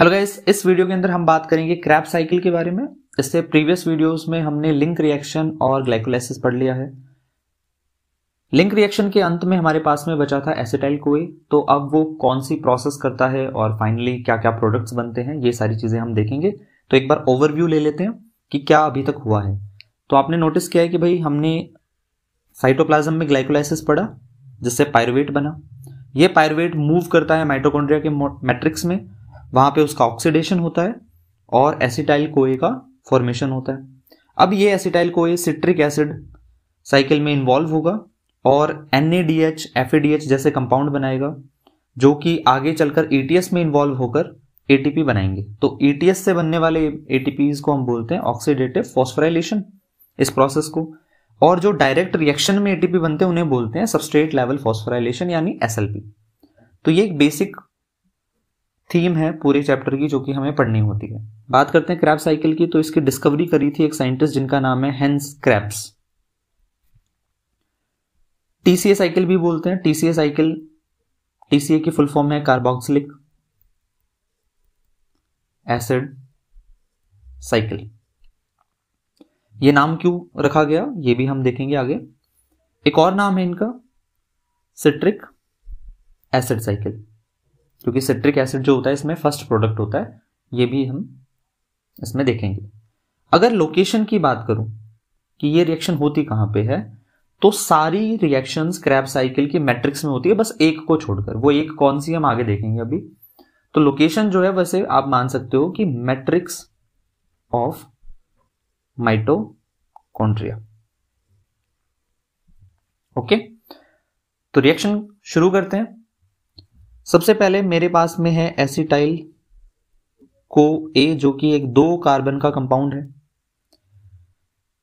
hello guys इस video के अंदर हम बात करेंगे क्रैप साइकिल के बारे में इससे प्रीवियस वीडियोस में हमने लिंक रिएक्शन और ग्लाइकोलाइसिस पढ़ लिया है लिंक रिएक्शन के अंत में हमारे पास में बचा था एसिटाइल कोए तो अब वो कौन सी प्रोसेस करता है और फाइनली क्या क्या प्रोडक्ट्स बनते हैं ये सारी चीजें हम देखेंगे तो एक बार ओवरव्यू ले लेते हैं कि क्या अभी तक हुआ है तो आपने नोटिस किया है कि भाई हमने साइटोप्लाज्म में ग्लाइकोलाइसिस पढ़ा जिससे पायरवेट बना ये पायरवेट मूव करता है माइटोकॉन्ड्रिया के मैट्रिक्स में वहां पे उसका ऑक्सीडेशन होता है और एसिटाइल कोए का फॉर्मेशन होता है अब ये acetyl CoA citric acid cycle में इन्वॉल्व होगा और एन एफ जैसे कंपाउंड बनाएगा जो कि आगे चलकर एटीएस e में इन्वॉल्व होकर एटीपी बनाएंगे तो एटीएस e से बनने वाले एटीपीज को हम बोलते हैं ऑक्सीडेटिव फॉस्फोराइलेशन इस प्रोसेस को और जो डायरेक्ट रिएक्शन में एटीपी बनते हैं उन्हें बोलते हैं सबस्ट्रेट लेवल फॉस्फोराइलेशन यानी एसएलपी तो ये एक बेसिक थीम है पूरे चैप्टर की जो कि हमें पढ़नी होती है बात करते हैं क्रैप साइकिल की तो इसकी डिस्कवरी करी थी एक साइंटिस्ट जिनका नाम है हेंस क्रैप्स टीसीए साइकिल भी बोलते हैं टीसीए साइकिल टीसीए की फुल फॉर्म है कार्बोक्सिलिक एसिड साइकिल ये नाम क्यों रखा गया ये भी हम देखेंगे आगे एक और नाम है इनका सिट्रिक एसिड साइकिल क्योंकि सिट्रिक एसिड जो होता है इसमें फर्स्ट प्रोडक्ट होता है ये भी हम इसमें देखेंगे अगर लोकेशन की बात करूं कि ये रिएक्शन होती कहां पे है तो सारी रिएक्शंस क्रैप साइकिल की मैट्रिक्स में होती है बस एक को छोड़कर वो एक कौन सी हम आगे देखेंगे अभी तो लोकेशन जो है वैसे आप मान सकते हो कि मैट्रिक्स ऑफ माइटोकॉन्ड्रिया ओके तो रिएक्शन शुरू करते हैं सबसे पहले मेरे पास में है एसिटाइल को ए जो कि एक दो कार्बन का कंपाउंड है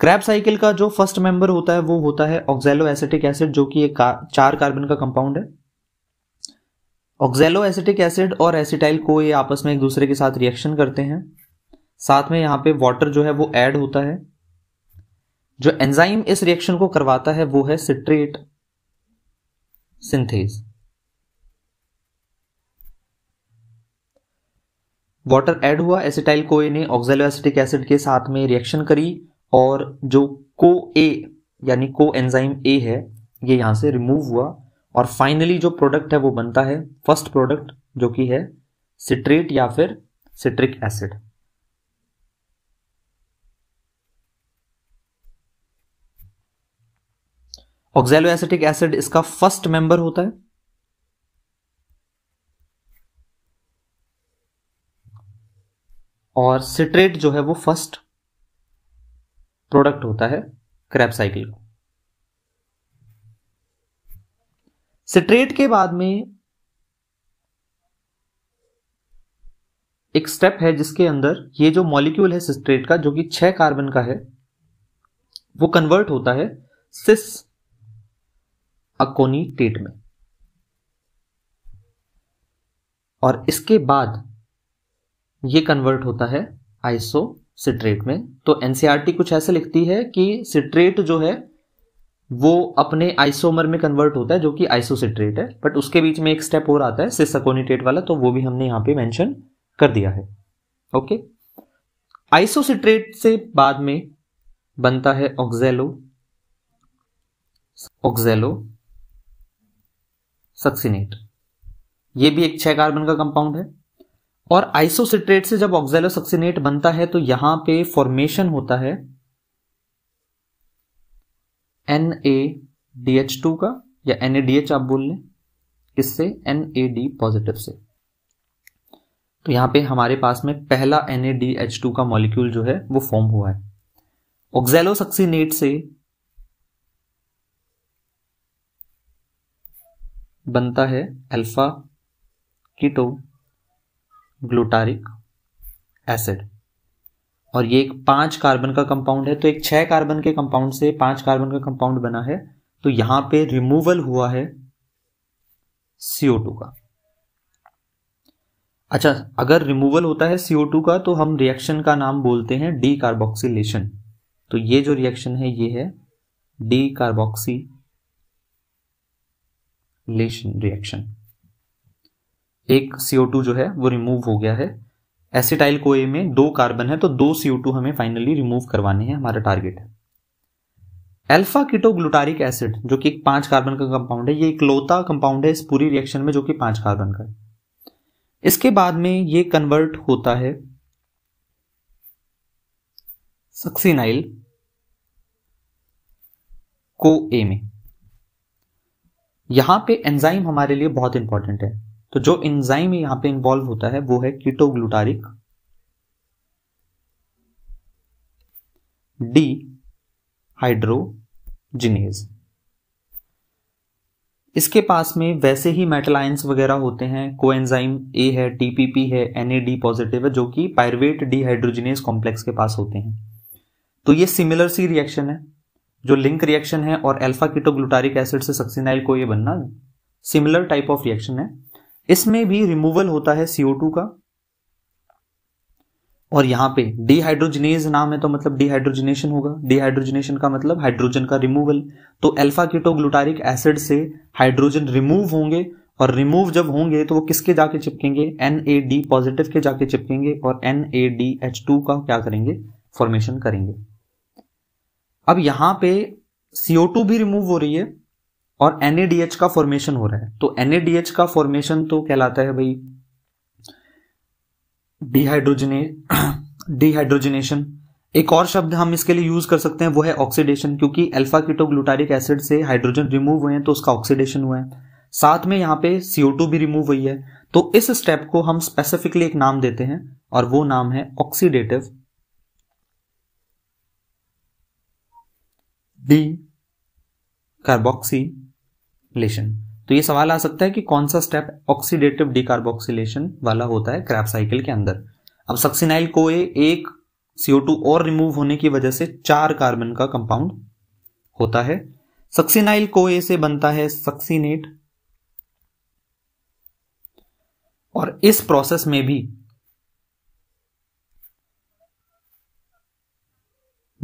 क्रैप साइकिल का जो फर्स्ट मेंबर होता है वो होता है ऑक्जेलो एसिटिक एसिड जो कि एक का, चार कार्बन का कंपाउंड है ऑक्जेलो एसिटिक एसिड और एसिटाइल को ये आपस में एक दूसरे के साथ रिएक्शन करते हैं साथ में यहाँ पे वाटर जो है वो ऐड होता है जो एंजाइम इस रिएक्शन को करवाता है वो है सिट्रेट सिंथेज वाटर ऐड हुआ एसिटाइल ए ने ऑक्जेलो एसिटिक एसिड के साथ में रिएक्शन करी और जो को ए यानी को एंजाइम ए है ये यहाँ से रिमूव हुआ और फाइनली जो प्रोडक्ट है वो बनता है फर्स्ट प्रोडक्ट जो कि है सिट्रेट या फिर citric acid oxaloacetic acid इसका फर्स्ट मेंबर होता है और सिट्रेट जो है वो फर्स्ट प्रोडक्ट होता है क्रैप साइकिल का सिट्रेट के बाद में एक स्टेप है जिसके अंदर ये जो मॉलिक्यूल है सिट्रेट का जो कि छह कार्बन का है वो कन्वर्ट होता है सिस टेट में और इसके बाद ये कन्वर्ट होता है आइसो सिट्रेट में तो एनसीआरटी e कुछ ऐसे लिखती है कि सिट्रेट जो है वो अपने आइसोमर में कन्वर्ट होता है जो कि आइसोसिट्रेट है बट उसके बीच में एक स्टेप और आता है सिसकोनिटेट वाला तो वो भी हमने यहां पे मेंशन कर दिया है ओके आइसोसिट्रेट से बाद में बनता है ऑक्जेलो ऑक्जेलो सक्सिनेट ये भी एक छह कार्बन का कंपाउंड है और आइसोसिट्रेट से जब ऑक्जेलोसक्सिनेट बनता है तो यहां पे फॉर्मेशन होता है N A D H two का या एन ए डी एच आप बोल लें इससे एन ए डी पॉजिटिव से तो यहां पे हमारे पास में पहला N A D H two का मॉलिक्यूल जो है वो फॉर्म हुआ है ऑक्जेलोसक्सीनेट से बनता है अल्फा कीटो ग्लूटारिक एसिड और ये एक पांच कार्बन का कंपाउंड है तो एक छह कार्बन के कंपाउंड से पांच कार्बन का कंपाउंड बना है तो यहां पे रिमूवल हुआ है सीओ टू का अच्छा अगर रिमूवल होता है सीओ टू का तो हम रिएक्शन का नाम बोलते हैं डी कार्बोक्सीलेशन तो ये जो रिएक्शन है ये है डी कार्बोक्सीलेशन रिएक्शन एक CO2 जो है वो रिमूव हो गया है एसिटाइल ए में दो कार्बन है तो दो CO2 हमें फाइनली रिमूव करवाने हैं हमारा टारगेट है किटो ग्लूटारिक एसिड जो कि एक पांच कार्बन का कंपाउंड है ये लोता कंपाउंड है इस पूरी रिएक्शन में जो कि पांच कार्बन का है इसके बाद में ये कन्वर्ट होता है सक्सीनाइल को ए में यहां पे एंजाइम हमारे लिए बहुत इंपॉर्टेंट है तो जो एंजाइम यहां पे इन्वॉल्व होता है वो है कीटोग्लूटारिक डी हाइड्रोजिनेज इसके पास में वैसे ही मेटल आयंस वगैरह होते हैं कोएंजाइम ए है टीपीपी है एनएडी पॉजिटिव है जो कि पायरवेट डीहाइड्रोजिनेज कॉम्प्लेक्स के पास होते हैं तो ये सिमिलर सी रिएक्शन है जो लिंक रिएक्शन है और अल्फा कीटोग्लूटारिक एसिड से सक्सिनाइल को ये बनना सिमिलर टाइप ऑफ रिएक्शन है इसमें भी रिमूवल होता है टू का और यहां पे डिहाइड्रोजिनेज नाम है तो मतलब डिहाइड्रोजिनेशन होगा डिहाइड्रोजिनेशन का मतलब हाइड्रोजन का रिमूवल तो अल्फा कीटोग्लुटारिक एसिड से हाइड्रोजन रिमूव होंगे और रिमूव जब होंगे तो वो किसके जाके चिपकेंगे एन ए डी पॉजिटिव के जाके चिपकेंगे और N A D H two का क्या करेंगे फॉर्मेशन करेंगे अब यहां पे टू भी रिमूव हो रही है और एनएडीएच का फॉर्मेशन हो रहा है तो एनएडीएच का फॉर्मेशन तो कहलाता है भाई डिहाइड्रोजने डिहाइड्रोजनेशन एक और शब्द हम इसके लिए यूज कर सकते हैं वो है ऑक्सीडेशन क्योंकि अल्फा कीटोग्लूटारिक एसिड से हाइड्रोजन रिमूव हुए हैं तो उसका ऑक्सीडेशन हुआ है साथ में यहाँ पे CO2 भी रिमूव हुई है तो इस स्टेप को हम स्पेसिफिकली एक नाम देते हैं और वो नाम है ऑक्सीडेटिव डी कार्बोक्सी डिकार्बोक्सिलेशन तो ये सवाल आ सकता है कि कौन सा स्टेप ऑक्सीडेटिव डिकार्बोक्सिलेशन वाला होता है क्रैप साइकिल के अंदर अब सक्सिनाइल कोए एक CO2 और रिमूव होने की वजह से चार कार्बन का कंपाउंड होता है सक्सिनाइल को से बनता है सक्सीनेट और इस प्रोसेस में भी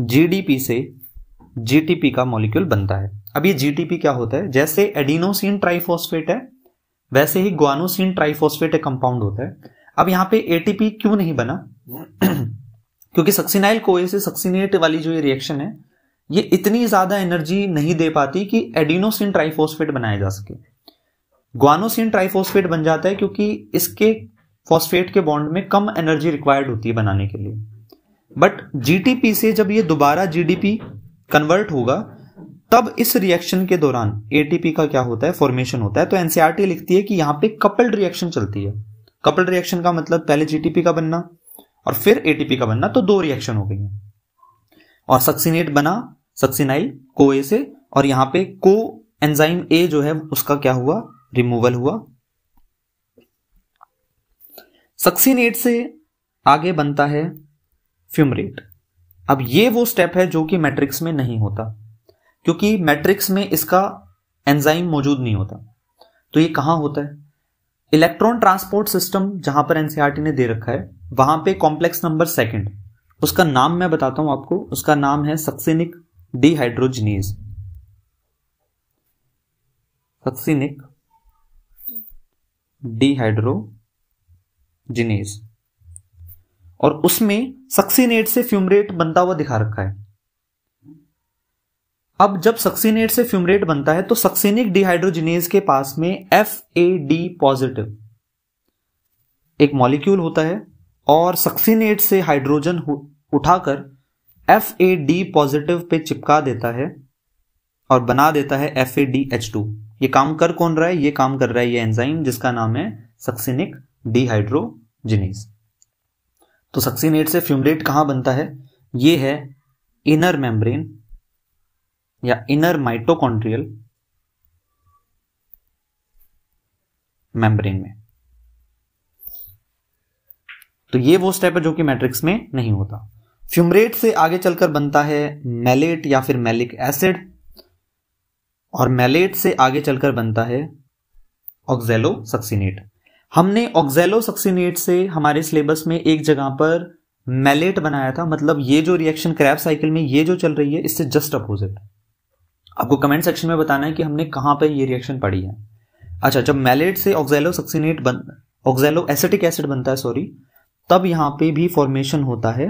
जीडीपी से जीटीपी का मॉलिक्यूल बनता है अब ये जीटीपी क्या होता है जैसे एडिनोसिन ट्राइफोस्फेट है वैसे ही ग्वानोसिन ट्राइफॉस्फेट एक कंपाउंड होता है अब यहां पे एटीपी क्यों नहीं बना क्योंकि सक्सिनाइल कोए से सक्सिनेट वाली जो ये रिएक्शन है ये इतनी ज्यादा एनर्जी नहीं दे पाती कि एडिनोसिन ट्राइफोस्फेट बनाया जा सके ग्वानोसिन ट्राइफोस्फेट बन जाता है क्योंकि इसके फॉस्फेट के बॉन्ड में कम एनर्जी रिक्वायर्ड होती है बनाने के लिए बट जीटीपी से जब ये दोबारा जीडीपी कन्वर्ट होगा तब इस रिएक्शन के दौरान एटीपी का क्या होता है फॉर्मेशन होता है तो एनसीआरटी e लिखती है कि यहां पे कपल्ड रिएक्शन चलती है कपल्ड रिएक्शन का मतलब पहले जीटीपी का बनना और फिर एटीपी का बनना तो दो रिएक्शन हो गई है और सक्सीनेट बना सक्सिनाइल को ए से और यहां पे को एंजाइम ए जो है उसका क्या हुआ रिमूवल हुआ सक्सीनेट से आगे बनता है फ्यूमरेट अब ये वो स्टेप है जो कि मैट्रिक्स में नहीं होता क्योंकि मैट्रिक्स में इसका एंजाइम मौजूद नहीं होता तो ये कहां होता है इलेक्ट्रॉन ट्रांसपोर्ट सिस्टम जहां पर एनसीआरटी e ने दे रखा है वहां पे कॉम्प्लेक्स नंबर सेकंड उसका नाम मैं बताता हूं आपको उसका नाम है सक्सिनिक डिहाइड्रोजनीज सक्सिनिक डिहाइड्रोजनीज और उसमें सक्सिनेट से फ्यूमरेट बनता हुआ दिखा रखा है अब जब सक्सीनेट से फ्यूमरेट बनता है तो सक्सेनिक डिहाइड्रोजिनेज के पास में एफ ए डी पॉजिटिव एक मॉलिक्यूल होता है और सक्सीनेट से हाइड्रोजन उठाकर F A D positive pay चिपका देता है और बना देता है F A D H two ये काम कर कौन रहा है ये काम कर रहा है ये एंजाइम जिसका नाम है सक्सीनिक डिहाइड्रोजिनेज तो सक्सीनेट से फ्यूमरेट कहां बनता है ये है इनर मेम्ब्रेन या इनर माइटोकॉन्ड्रियल मेम्ब्रेन में तो ये वो स्टेप है जो कि मैट्रिक्स में नहीं होता फ्यूमरेट से आगे चलकर बनता है मैलेट या फिर मैलिक एसिड और मैलेट से आगे चलकर बनता है ऑक्जेलो सक्सीनेट हमने ऑक्जेलो सक्सीनेट से हमारे सिलेबस में एक जगह पर मैलेट बनाया था मतलब ये जो रिएक्शन क्रैप साइकिल में ये जो चल रही है इससे जस्ट अपोजिट आपको कमेंट सेक्शन में बताना है कि हमने कहां पर ये रिएक्शन पढ़ी है अच्छा जब मैलेट से ऑक्जेलो सक्सिनेट बन ऑक्जेलो एसिटिक एसिड बनता है सॉरी तब यहां पे भी फॉर्मेशन होता है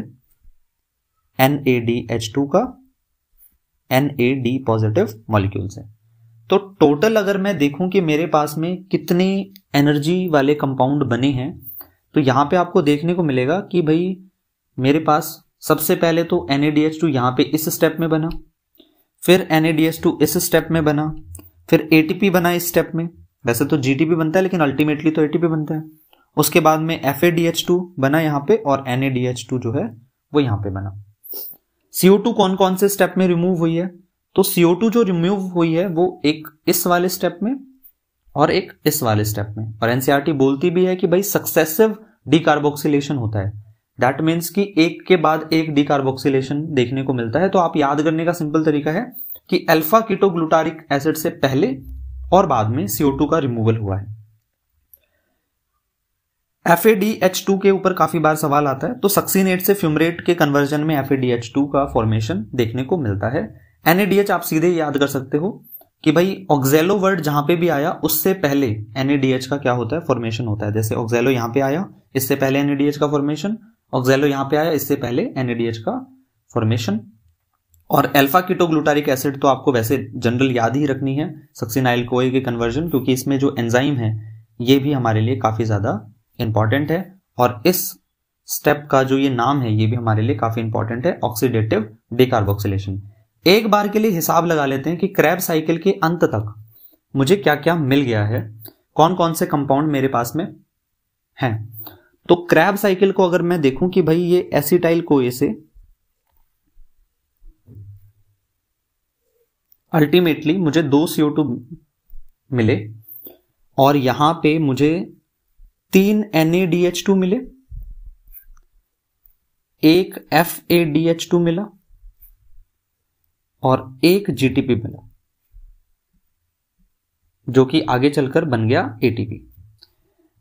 N A D H two का N A D positive molecule से तो टोटल अगर मैं देखूं कि मेरे पास में कितने एनर्जी वाले कंपाउंड बने हैं तो यहां पे आपको देखने को मिलेगा कि भाई मेरे पास सबसे पहले तो N A D H two यहां पे इस स्टेप में बना फिर एन इस स्टेप में बना फिर ए बना इस स्टेप में वैसे तो जी बनता है लेकिन अल्टीमेटली तो ए बनता है उसके बाद में एफ बना यहाँ पे और एन जो है वो यहाँ पे बना CO2 कौन कौन से स्टेप में रिमूव हुई है तो CO2 जो रिमूव हुई है वो एक इस वाले स्टेप में और एक इस वाले स्टेप में और एनसीआरटी e बोलती भी है कि भाई सक्सेसिव डिकार्बोक्सिलेशन होता है दैट मीन्स कि एक के बाद एक डिकार्बोक्सिलेशन देखने को मिलता है तो आप याद करने का सिंपल तरीका है कि अल्फा कीटोग्लूटारिक एसिड से पहले और बाद में CO2 का रिमूवल हुआ है एफ के ऊपर काफी बार सवाल आता है तो सक्सीनेट से फ्यूमरेट के कन्वर्जन में एफ का फॉर्मेशन देखने को मिलता है एनएडीएच आप सीधे याद कर सकते हो कि भाई ऑक्जेलो वर्ड जहां पे भी आया उससे पहले एनएडीएच का क्या होता है फॉर्मेशन होता है जैसे ऑक्जेलो यहां पे आया इससे पहले एनएडीएच का फॉर्मेशन ऑक्जेलो यहां पे आया इससे पहले एनएडीएच का फॉर्मेशन और अल्फा कीटोग्लूटारिक एसिड तो आपको वैसे जनरल याद ही रखनी है सक्सिनाइल कोए के कन्वर्जन क्योंकि इसमें जो एंजाइम है ये भी हमारे लिए काफी ज्यादा इंपॉर्टेंट है और इस स्टेप का जो ये नाम है ये भी हमारे लिए काफी इंपॉर्टेंट है ऑक्सीडेटिव डिकार्बोक्सिलेशन एक बार के लिए हिसाब लगा लेते हैं कि क्रैब साइकिल के अंत तक मुझे क्या क्या मिल गया है कौन कौन से कंपाउंड मेरे पास में हैं तो क्रैब साइकिल को अगर मैं देखूं कि भाई ये एसिटाइल को से अल्टीमेटली मुझे दो सीओ टू मिले और यहां पे मुझे तीन एन टू मिले एक एफ टू मिला और एक जीटीपी मिला जो कि आगे चलकर बन गया एटीपी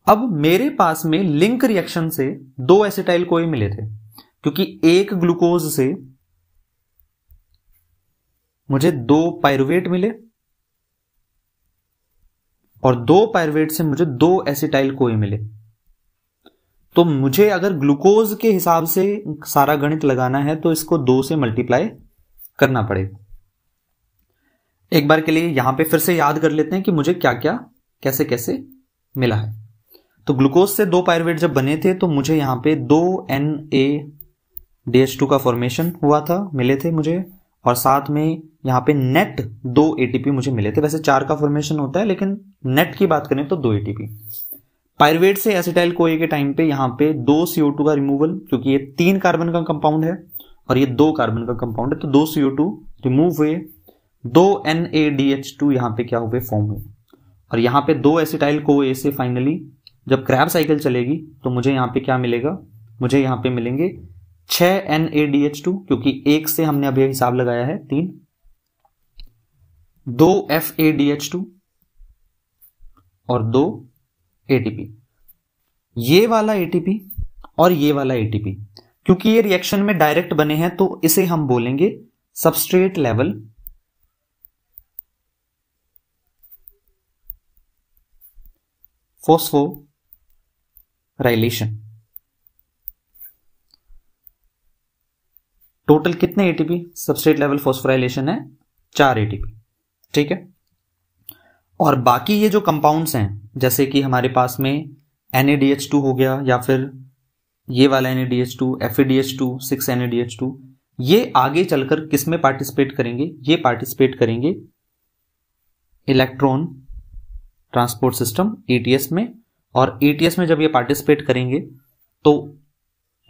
अब मेरे पास में लिंक रिएक्शन से दो एसिटाइल कोए मिले थे क्योंकि एक ग्लूकोज से मुझे दो पायरुवेट मिले और दो पायरुवेट से मुझे दो एसिटाइल कोए मिले तो मुझे अगर ग्लूकोज के हिसाब से सारा गणित लगाना है तो इसको दो से मल्टीप्लाई करना पड़ेगा एक बार के लिए यहां पे फिर से याद कर लेते हैं कि मुझे क्या क्या कैसे कैसे मिला है तो ग्लूकोज से दो पायरवेट जब बने थे तो मुझे यहां पे दो N A D H two का फॉर्मेशन हुआ था मिले थे मुझे और साथ में यहाँ पे नेट दो एटीपी मुझे मिले थे वैसे चार का फॉर्मेशन होता है लेकिन नेट की बात करें तो दो एटीपी पायरवेट से एसिटाइल कोए के टाइम पे यहां पे दो सीओ टू का रिमूवल क्योंकि ये तीन कार्बन का कंपाउंड है और ये दो कार्बन का कंपाउंड है तो दो सीओ टू रिमूव हुए दो N A D H two यहां पर क्या हुए फॉर्म हुए और यहाँ पे दो एसिटाइल को ए से फाइनली जब क्रैब साइकिल चलेगी तो मुझे यहाँ पे क्या मिलेगा मुझे यहाँ पे मिलेंगे छ N A D H two क्योंकि एक से हमने अभी हिसाब लगाया है तीन दो F A D H two और दो एटीपी ये वाला एटीपी और ये वाला एटीपी क्योंकि ये रिएक्शन में डायरेक्ट बने हैं तो इसे हम बोलेंगे substrate level phosphorylation total कितने एटीपी सबस्ट्रेट लेवल फोस्फोराइलेशन है चार एटीपी ठीक है और बाकी ये जो कंपाउंड्स हैं जैसे कि हमारे पास में एनएडीएच टू हो गया या फिर ये वाला NADH two F ADH two six NADH two ये आगे चलकर किस में पार्टिसिपेट करेंगे ये पार्टिसिपेट करेंगे इलेक्ट्रॉन ट्रांसपोर्ट सिस्टम एटीएस में और एटीएस में जब ये पार्टिसिपेट करेंगे तो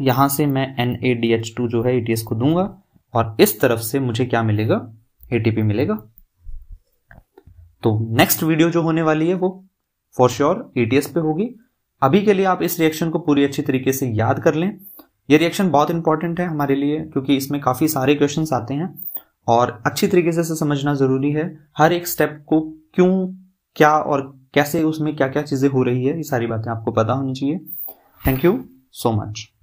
यहां से मैं N A D H two जो है एटीएस को दूंगा और इस तरफ से मुझे क्या मिलेगा एटीपी मिलेगा तो नेक्स्ट वीडियो जो होने वाली है वो फॉर श्योर एटीएस पे होगी अभी के लिए आप इस रिएक्शन को पूरी अच्छी तरीके से याद कर लें ये रिएक्शन बहुत इंपॉर्टेंट है हमारे लिए क्योंकि इसमें काफ़ी सारे क्वेश्चन आते हैं और अच्छी तरीके से समझना ज़रूरी है हर एक स्टेप को क्यों क्या और कैसे उसमें क्या क्या चीज़ें हो रही है ये सारी बातें आपको पता होनी चाहिए थैंक यू सो मच